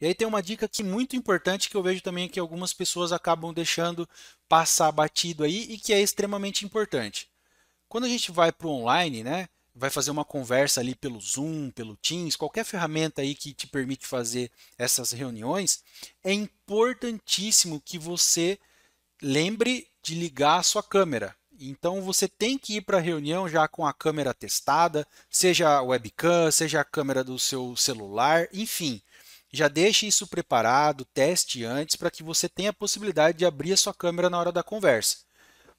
E aí tem uma dica que é muito importante que eu vejo também que algumas pessoas acabam deixando passar batido aí e que é extremamente importante. Quando a gente vai para o online, né, vai fazer uma conversa ali pelo Zoom, pelo Teams, qualquer ferramenta aí que te permite fazer essas reuniões, é importantíssimo que você lembre de ligar a sua câmera. Então você tem que ir para a reunião já com a câmera testada, seja a webcam, seja a câmera do seu celular, enfim já deixe isso preparado, teste antes para que você tenha a possibilidade de abrir a sua câmera na hora da conversa.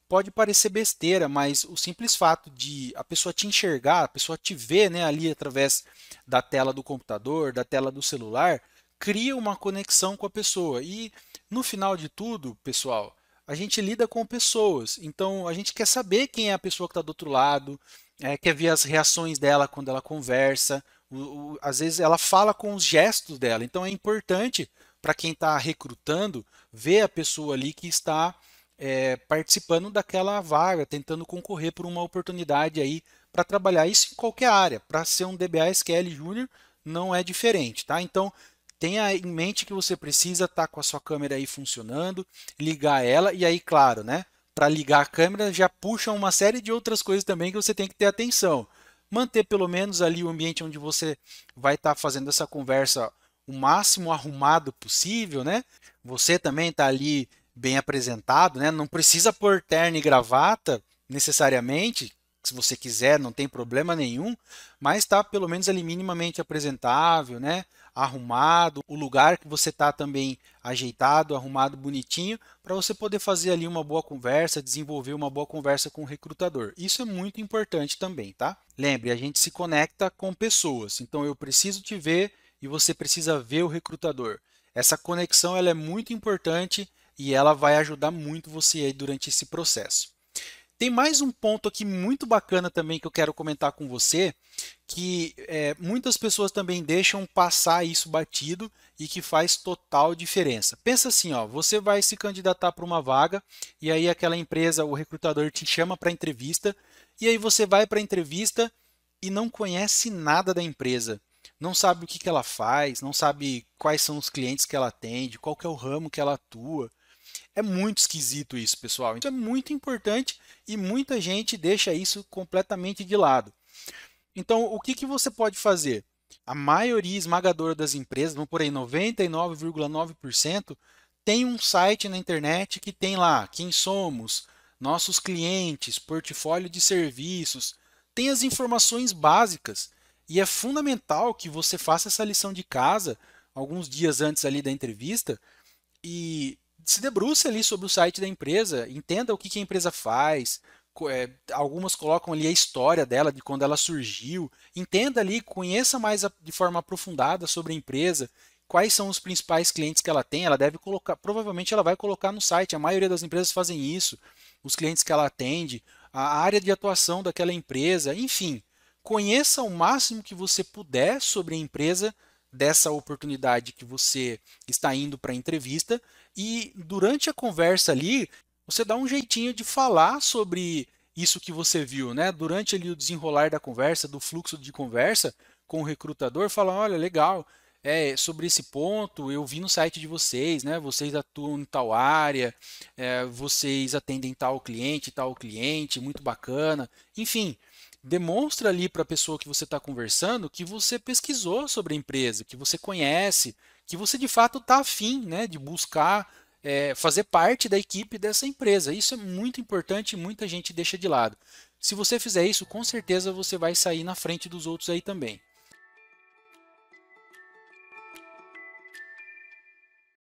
Pode parecer besteira, mas o simples fato de a pessoa te enxergar, a pessoa te ver né, ali através da tela do computador, da tela do celular, cria uma conexão com a pessoa. E no final de tudo, pessoal, a gente lida com pessoas. Então a gente quer saber quem é a pessoa que está do outro lado, é, quer ver as reações dela quando ela conversa, o, o, às vezes ela fala com os gestos dela. Então é importante para quem está recrutando ver a pessoa ali que está é, participando daquela vaga, tentando concorrer por uma oportunidade aí para trabalhar isso em qualquer área. Para ser um DBA SQL Júnior não é diferente, tá? Então tenha em mente que você precisa estar tá com a sua câmera aí funcionando, ligar ela e aí, claro, né? Para ligar a câmera já puxa uma série de outras coisas também que você tem que ter atenção manter pelo menos ali o ambiente onde você vai estar tá fazendo essa conversa o máximo arrumado possível, né? Você também está ali bem apresentado, né? Não precisa pôr terno e gravata necessariamente, se você quiser, não tem problema nenhum, mas está pelo menos ali minimamente apresentável, né? arrumado, o lugar que você está também ajeitado, arrumado, bonitinho, para você poder fazer ali uma boa conversa, desenvolver uma boa conversa com o recrutador. Isso é muito importante também, tá? Lembre, a gente se conecta com pessoas, então eu preciso te ver e você precisa ver o recrutador. Essa conexão ela é muito importante e ela vai ajudar muito você aí durante esse processo. Tem mais um ponto aqui muito bacana também que eu quero comentar com você, que é, muitas pessoas também deixam passar isso batido e que faz total diferença. Pensa assim, ó, você vai se candidatar para uma vaga e aí aquela empresa, o recrutador te chama para entrevista e aí você vai para a entrevista e não conhece nada da empresa não sabe o que, que ela faz, não sabe quais são os clientes que ela atende, qual que é o ramo que ela atua. É muito esquisito isso, pessoal. Isso é muito importante e muita gente deixa isso completamente de lado. Então, o que, que você pode fazer? A maioria esmagadora das empresas, vamos por aí, 99,9%, tem um site na internet que tem lá quem somos, nossos clientes, portfólio de serviços, tem as informações básicas. E é fundamental que você faça essa lição de casa alguns dias antes ali da entrevista e se debruce ali sobre o site da empresa, entenda o que, que a empresa faz. É, algumas colocam ali a história dela, de quando ela surgiu. Entenda ali, conheça mais a, de forma aprofundada sobre a empresa, quais são os principais clientes que ela tem. Ela deve colocar, provavelmente ela vai colocar no site. A maioria das empresas fazem isso. Os clientes que ela atende, a área de atuação daquela empresa, enfim, conheça o máximo que você puder sobre a empresa dessa oportunidade que você está indo para a entrevista e durante a conversa ali, você dá um jeitinho de falar sobre isso que você viu, né? Durante ali o desenrolar da conversa, do fluxo de conversa com o recrutador, fala: "Olha, legal, é, sobre esse ponto, eu vi no site de vocês, né? Vocês atuam em tal área, é, vocês atendem tal cliente, tal cliente, muito bacana. Enfim, demonstra ali para a pessoa que você está conversando que você pesquisou sobre a empresa, que você conhece, que você de fato está afim né, de buscar é, fazer parte da equipe dessa empresa. Isso é muito importante e muita gente deixa de lado. Se você fizer isso, com certeza você vai sair na frente dos outros aí também.